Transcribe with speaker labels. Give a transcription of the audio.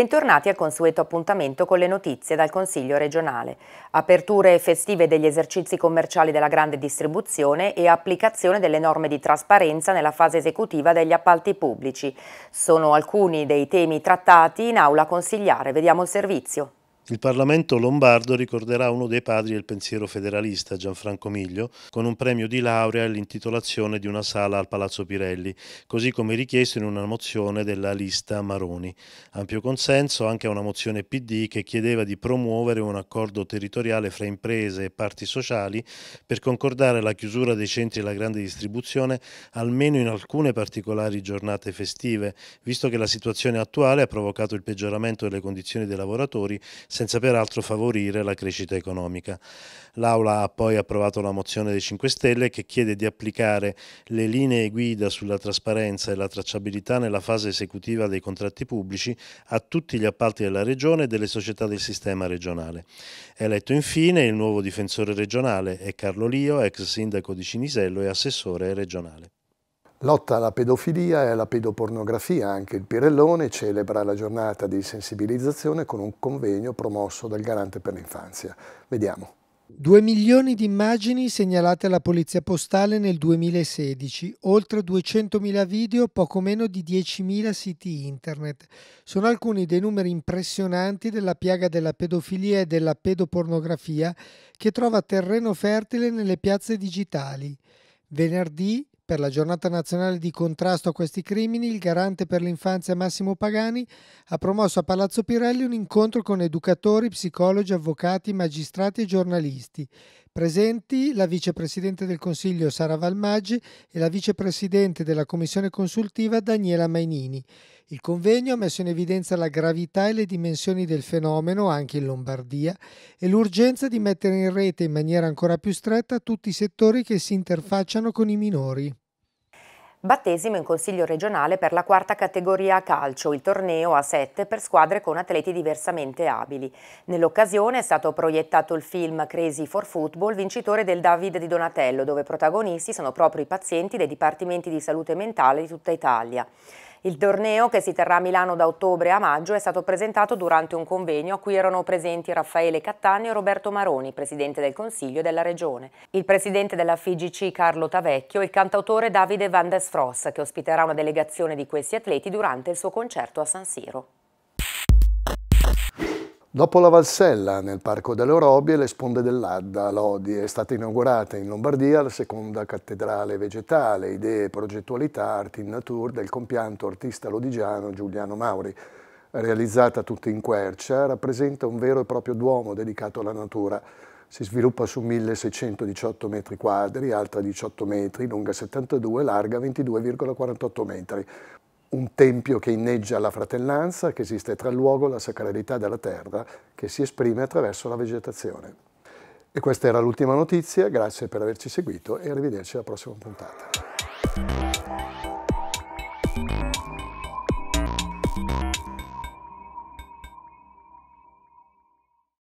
Speaker 1: Bentornati al consueto appuntamento con le notizie dal Consiglio regionale. Aperture festive degli esercizi commerciali della grande distribuzione e applicazione delle norme di trasparenza nella fase esecutiva degli appalti pubblici. Sono alcuni dei temi trattati in aula consigliare. Vediamo il servizio.
Speaker 2: Il Parlamento lombardo ricorderà uno dei padri del pensiero federalista, Gianfranco Miglio, con un premio di laurea e l'intitolazione di una sala al Palazzo Pirelli, così come richiesto in una mozione della lista Maroni. Ampio consenso anche a una mozione PD che chiedeva di promuovere un accordo territoriale fra imprese e parti sociali per concordare la chiusura dei centri della grande distribuzione almeno in alcune particolari giornate festive, visto che la situazione attuale ha provocato il peggioramento delle condizioni dei lavoratori senza peraltro favorire la crescita economica. L'Aula ha poi approvato la mozione dei 5 Stelle che chiede di applicare le linee guida sulla trasparenza e la tracciabilità nella fase esecutiva dei contratti pubblici a tutti gli appalti della Regione e delle società del sistema regionale. È eletto infine il nuovo difensore regionale, è Carlo Lio, ex sindaco di Cinisello e assessore regionale.
Speaker 3: Lotta alla pedofilia e alla pedopornografia, anche il Pirellone celebra la giornata di sensibilizzazione con un convegno promosso dal Garante per l'infanzia. Vediamo.
Speaker 4: Due milioni di immagini segnalate alla Polizia Postale nel 2016, oltre 200.000 video, poco meno di 10.000 siti internet. Sono alcuni dei numeri impressionanti della piaga della pedofilia e della pedopornografia che trova terreno fertile nelle piazze digitali. Venerdì per la giornata nazionale di contrasto a questi crimini, il garante per l'infanzia Massimo Pagani ha promosso a Palazzo Pirelli un incontro con educatori, psicologi, avvocati, magistrati e giornalisti. Presenti la vicepresidente del Consiglio Sara Valmaggi e la vicepresidente della Commissione consultiva Daniela Mainini. Il convegno ha messo in evidenza la gravità e le dimensioni del fenomeno anche in Lombardia e l'urgenza di mettere in rete in maniera ancora più stretta tutti i settori che si interfacciano con i minori.
Speaker 1: Battesimo in Consiglio regionale per la quarta categoria calcio, il torneo a sette per squadre con atleti diversamente abili. Nell'occasione è stato proiettato il film Crazy for Football, vincitore del David di Donatello, dove protagonisti sono proprio i pazienti dei dipartimenti di salute mentale di tutta Italia. Il torneo, che si terrà a Milano da ottobre a maggio, è stato presentato durante un convegno a cui erano presenti Raffaele Cattaneo e Roberto Maroni, presidente del Consiglio della Regione, il presidente della FIGC Carlo Tavecchio e il cantautore Davide Van des Fross, che ospiterà una delegazione di questi atleti durante il suo concerto a San Siro.
Speaker 3: Dopo la Valsella, nel Parco delle Orobie, le sponde dell'Adda, Lodi, è stata inaugurata in Lombardia la seconda cattedrale vegetale, idee, e progettualità, arti in natura del compianto artista lodigiano Giuliano Mauri. Realizzata tutta in quercia, rappresenta un vero e proprio duomo dedicato alla natura. Si sviluppa su 1618 metri quadri, alta 18 metri, lunga 72, larga 22,48 metri un tempio che inneggia la fratellanza che esiste tra luogo e la sacralità della terra che si esprime attraverso la vegetazione. E questa era l'ultima notizia, grazie per averci seguito e arrivederci alla prossima puntata.